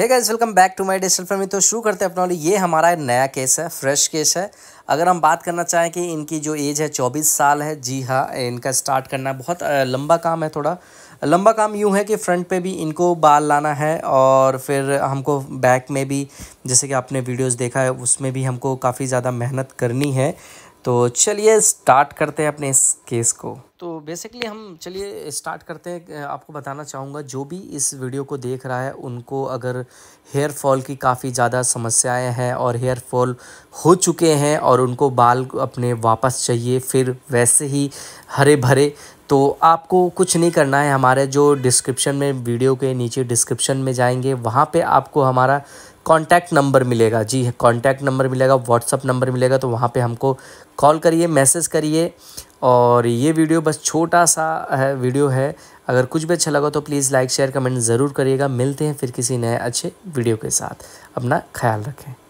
है guys welcome back to my digital family तो शुरू करते हैं अपना ये हमारा नया केस है फ्रेश केस है अगर हम बात करना चाहें कि इनकी जो एज है चौबीस साल है जी हाँ इनका स्टार्ट करना बहुत लंबा काम है थोड़ा लंबा काम यूँ है कि फ्रंट पे भी इनको बाल लाना है और फिर हमको बैक में भी जैसे कि आपने वीडियोज़ देखा है उसमें भी हमको काफ़ी ज़्यादा मेहनत करनी है तो चलिए स्टार्ट करते हैं अपने इस केस को तो बेसिकली हम चलिए स्टार्ट करते हैं आपको बताना चाहूँगा जो भी इस वीडियो को देख रहा है उनको अगर हेयर फॉल की काफ़ी ज़्यादा समस्याएं हैं और हेयर फॉल हो चुके हैं और उनको बाल अपने वापस चाहिए फिर वैसे ही हरे भरे तो आपको कुछ नहीं करना है हमारे जो डिस्क्रिप्शन में वीडियो के नीचे डिस्क्रिप्शन में जाएंगे वहाँ पे आपको हमारा कॉन्टैक्ट नंबर मिलेगा जी कॉन्टैक्ट नंबर मिलेगा व्हाट्सअप नंबर मिलेगा तो वहाँ पे हमको कॉल करिए मैसेज करिए और ये वीडियो बस छोटा सा है वीडियो है अगर कुछ भी अच्छा लगा तो प्लीज़ लाइक शेयर कमेंट ज़रूर करिएगा मिलते हैं फिर किसी नए अच्छे वीडियो के साथ अपना ख्याल रखें